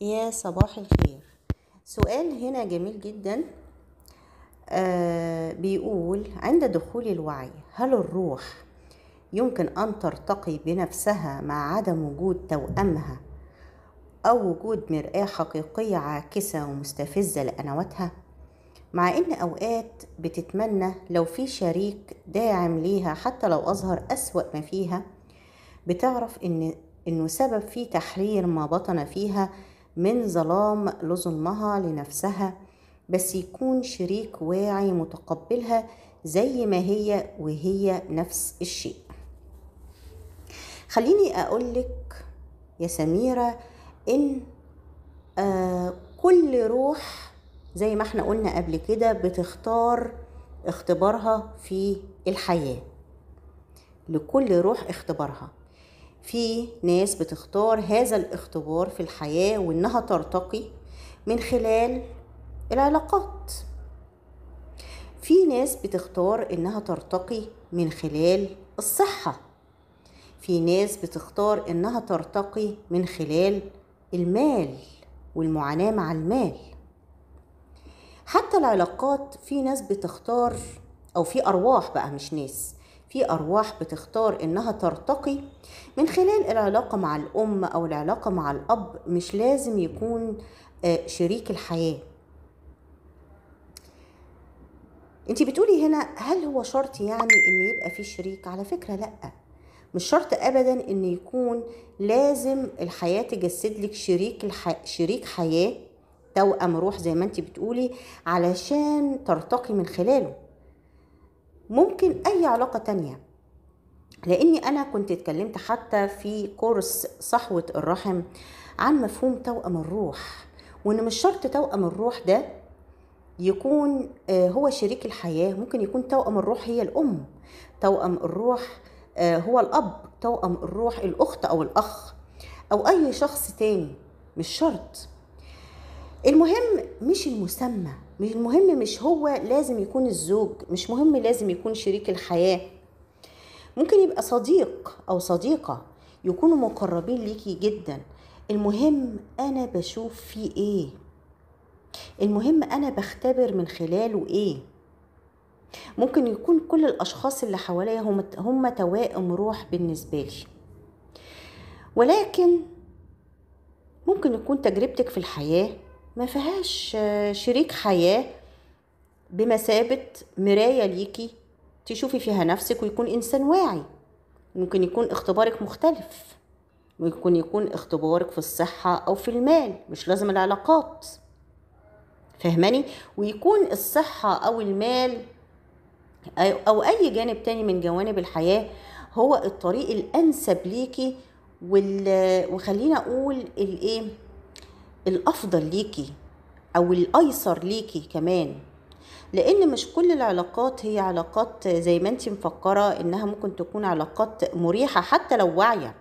يا صباح الخير سؤال هنا جميل جدا آه بيقول عند دخول الوعي هل الروح يمكن أن ترتقي بنفسها مع عدم وجود توأمها أو وجود مرآة حقيقية عاكسة ومستفزة لقنواتها؟ مع إن أوقات بتتمنى لو في شريك داعم ليها حتى لو أظهر أسوأ ما فيها بتعرف إن إنه سبب في تحرير ما بطن فيها من ظلام لظلمها لنفسها بس يكون شريك واعي متقبلها زي ما هي وهي نفس الشيء خليني أقولك يا سميرة إن آه كل روح زي ما احنا قلنا قبل كده بتختار اختبارها في الحياة لكل روح اختبارها في ناس بتختار هذا الاختبار في الحياة وإنها ترتقي من خلال العلاقات في ناس بتختار إنها ترتقي من خلال الصحة في ناس بتختار إنها ترتقي من خلال المال والمعاناة مع المال حتى العلاقات في ناس بتختار أو في أرواح بقى مش ناس في أرواح بتختار إنها ترتقي من خلال العلاقة مع الأم أو العلاقة مع الأب مش لازم يكون آه، شريك الحياة انت بتقولي هنا هل هو شرط يعني ان يبقى في شريك على فكره لا مش شرط ابدا ان يكون لازم الحياه تجسد لك شريك الح... شريك حياه توأم روح زي ما انت بتقولي علشان ترتقي من خلاله ممكن أي علاقة تانية لأني أنا كنت اتكلمت حتى في كورس صحوة الرحم عن مفهوم توأم الروح وإن مش شرط توأم الروح ده يكون آه، هو شريك الحياة ممكن يكون توأم الروح هي الأم توأم الروح آه، هو الأب توأم الروح الأخت أو الأخ أو أي شخص تاني مش شرط المهم مش المسمى المهم مش هو لازم يكون الزوج مش مهم لازم يكون شريك الحياة ممكن يبقى صديق أو صديقة يكونوا مقربين ليكي جدا المهم أنا بشوف فيه إيه المهم أنا بختبر من خلاله إيه ممكن يكون كل الأشخاص اللي حواليا هم, هم توائم روح بالنسبة لي ولكن ممكن يكون تجربتك في الحياه ما فيهاش آه، شريك حياه بمثابه مرايه ليكي تشوفي فيها نفسك ويكون انسان واعي ممكن يكون اختبارك مختلف ممكن يكون اختبارك في الصحه او في المال مش لازم العلاقات فهماني ويكون الصحه او المال او اي جانب تاني من جوانب الحياه هو الطريق الانسب ليكي وخلينا اقول الايه الافضل ليكي او الايسر ليكي كمان لان مش كل العلاقات هي علاقات زي ما انت مفكره انها ممكن تكون علاقات مريحه حتى لو واعيه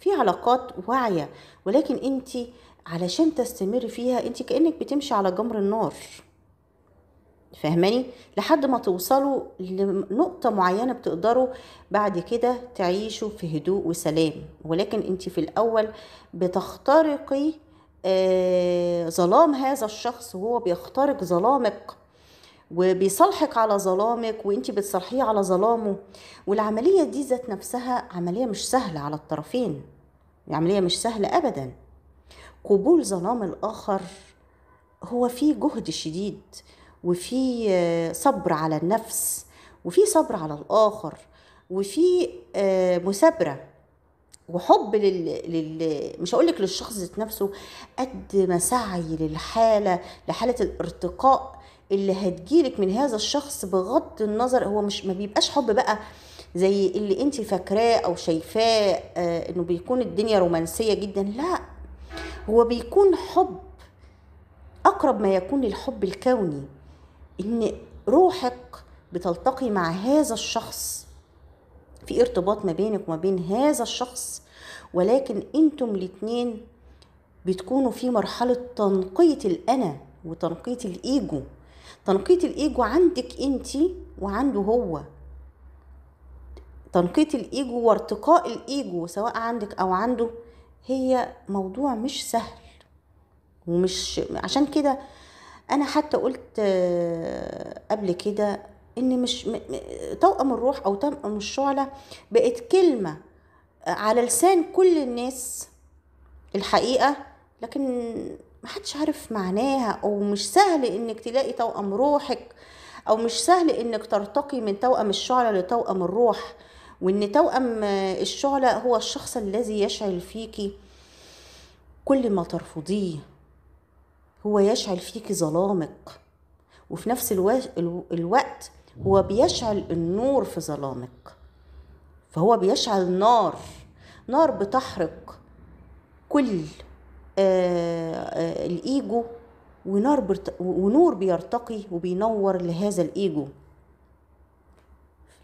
في علاقات واعيه ولكن انت علشان تستمر فيها انت كانك بتمشي على جمر النار فاهماني لحد ما توصلوا لنقطة معينة بتقدروا بعد كده تعيشوا في هدوء وسلام ولكن انت في الأول بتخترقي آه، ظلام هذا الشخص وهو بيخترق ظلامك وبيصالحك على ظلامك وانت بتصالحيه على ظلامه والعمليه دي ذات نفسها عمليه مش سهله على الطرفين عمليه مش سهله ابدا قبول ظلام الاخر هو في جهد شديد وفي آه، صبر على النفس وفي صبر على الاخر وفي آه، مثابره وحب لل... لل... مش هقول لك للشخص ذات نفسه قد ما سعي للحاله لحاله الارتقاء اللي هتجيلك من هذا الشخص بغض النظر هو مش ما بيبقاش حب بقى زي اللي انت فاكراه او شايفاه آه انه بيكون الدنيا رومانسيه جدا لا هو بيكون حب اقرب ما يكون للحب الكوني ان روحك بتلتقي مع هذا الشخص في ارتباط ما بينك وما بين هذا الشخص ولكن انتم الاثنين بتكونوا في مرحلة تنقية الأنا وتنقية الإيجو تنقية الإيجو عندك أنت وعنده هو تنقية الإيجو وارتقاء الإيجو سواء عندك أو عنده هي موضوع مش سهل ومش عشان كده أنا حتى قلت قبل كده ان مش توأم الروح او توأم الشعله بقت كلمه على لسان كل الناس الحقيقه لكن محدش عارف معناها او مش سهل انك تلاقي توأم روحك او مش سهل انك ترتقي من توأم الشعله لتوأم الروح وان توأم الشعله هو الشخص الذي يشعل فيكي كل ما ترفضيه هو يشعل فيكي ظلامك وفي نفس الوقت هو بيشعل النور في ظلامك فهو بيشعل نار نار بتحرق كل آه، آه، الايجو ونار برت... ونور بيرتقي وبينور لهذا الايجو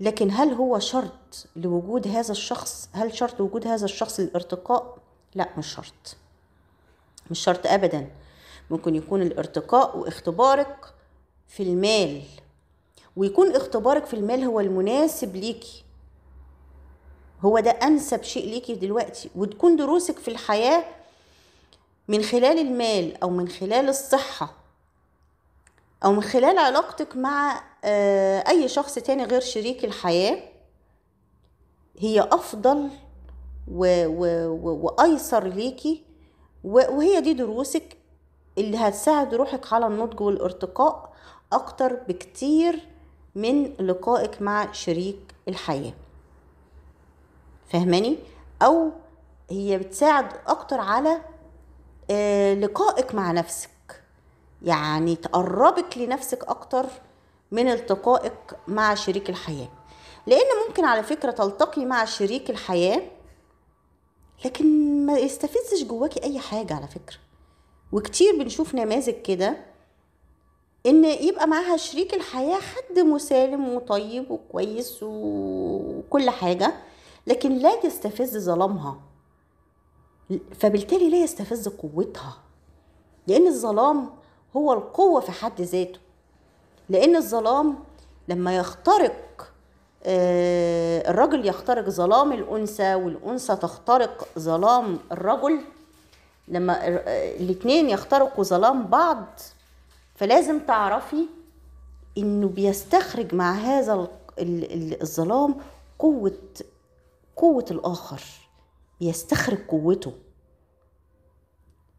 لكن هل هو شرط لوجود هذا الشخص هل شرط وجود هذا الشخص للارتقاء لا مش شرط مش شرط ابدا ممكن يكون الارتقاء واختبارك في المال ويكون اختبارك في المال هو المناسب ليكي هو ده انسب شيء ليكي دلوقتي وتكون دروسك في الحياه من خلال المال او من خلال الصحه او من خلال علاقتك مع آه، اي شخص تاني غير شريك الحياه هي افضل و و و وايسر ليكي وهي دي دروسك اللي هتساعد روحك على النضج والارتقاء اكتر بكتير من لقائك مع شريك الحياة فهماني أو هي بتساعد أكتر على آه، لقائك مع نفسك يعني تقربك لنفسك أكتر من التقائك مع شريك الحياة لأن ممكن على فكرة تلتقي مع شريك الحياة لكن ما يستفزش جواكي أي حاجة على فكرة وكتير بنشوف نماذج كده ان يبقى معاها شريك الحياه حد مسالم وطيب وكويس وكل حاجه لكن لا يستفز ظلامها فبالتالي لا يستفز قوتها لان الظلام هو القوه في حد ذاته لان الظلام لما يخترق آه، الرجل يخترق ظلام الانثى والانثى تخترق ظلام الرجل لما آه، الاثنين يخترقوا ظلام بعض فلازم تعرفي انه بيستخرج مع هذا الظلام قوة قوة الآخر بيستخرج قوته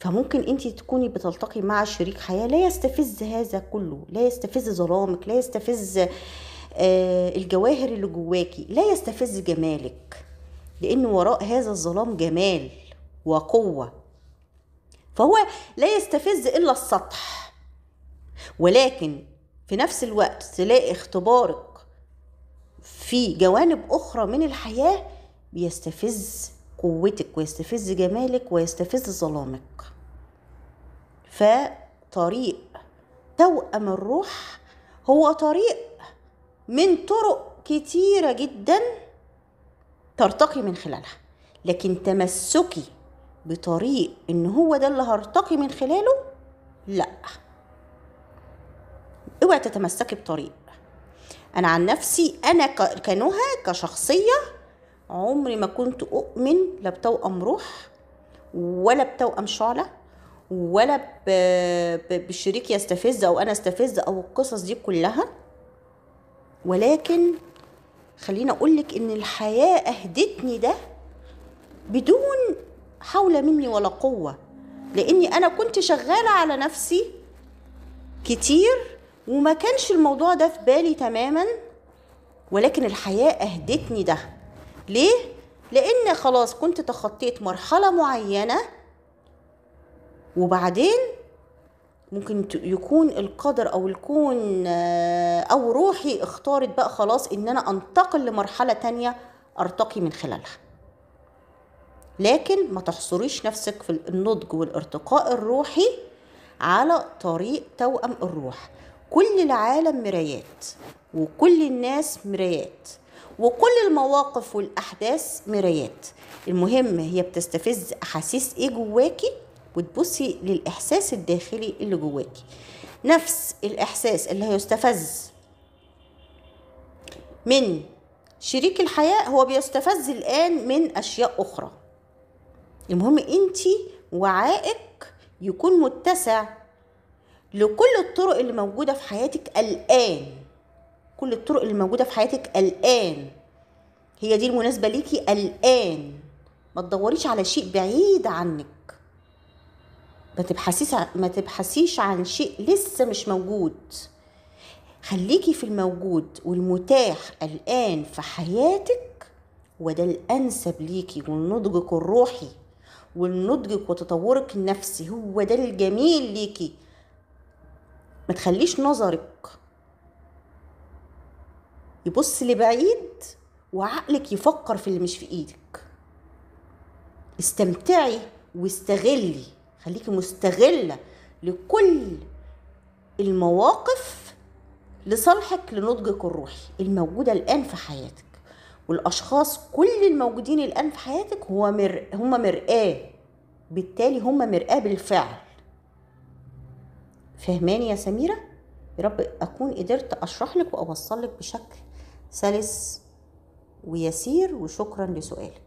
فممكن انت تكوني بتلتقي مع شريك حياة لا يستفز هذا كله لا يستفز ظلامك لا يستفز آه، الجواهر اللي جواكي لا يستفز جمالك لأن وراء هذا الظلام جمال وقوة فهو لا يستفز إلا السطح ولكن في نفس الوقت تلاقي اختبارك في جوانب أخرى من الحياة بيستفز قوتك ويستفز جمالك ويستفز ظلامك فطريق توأم الروح هو طريق من طرق كتيرة جدا ترتقي من خلالها لكن تمسكي بطريق ان هو ده اللي هرتقي من خلاله لا اوعي تتمسكي بطريق انا عن نفسي انا كنهى كشخصيه عمري ما كنت اؤمن لا بتوأم روح ولا بتوأم شعله ولا بشريك يستفز او انا استفز او القصص دي كلها ولكن خليني اقولك ان الحياه اهدتني ده بدون حول مني ولا قوه لاني انا كنت شغاله على نفسي كتير وما كانش الموضوع ده في بالي تماما ولكن الحياة أهدتني ده ليه؟ لأن خلاص كنت تخطيت مرحلة معينة وبعدين ممكن يكون القدر او الكون آه، او روحي اختارت بقى خلاص ان انا انتقل لمرحله تانية ارتقي من خلالها لكن ما تحصريش نفسك في النضج والارتقاء الروحي على طريق توأم الروح كل العالم مرايات وكل الناس مرايات وكل المواقف والاحداث مرايات المهم هي بتستفز احاسيس ايه جواكي وتبصي للاحساس الداخلي اللي جواكي نفس الاحساس اللي هيستفز من شريك الحياه هو بيستفز الان من اشياء اخرى المهم انت وعائك يكون متسع لكل الطرق اللي موجودة في حياتك الآن كل الطرق اللي موجودة في حياتك الآن هي دي المناسبة ليكي الآن ما تدوريش على شيء بعيد عنك ما تبحثيش ما تبحثيش عن شيء لسه مش موجود خليكي في الموجود والمتاح الآن في حياتك وده الأنسب ليكي ونضجك الروحي ونضجك وتطورك النفسي هو ده الجميل ليكي ما تخليش نظرك يبص لبعيد وعقلك يفكر في اللي مش في ايدك استمتعي واستغلي خليكي مستغله لكل المواقف لصالحك لنضجك الروحي الموجوده الان في حياتك والاشخاص كل الموجودين الان في حياتك هو مر... هم مرآه بالتالي هم مرآه بالفعل فهماني يا سميرة يا رب أكون قدرت أشرح لك وأوصل لك بشكل سلس ويسير وشكرا لسؤالك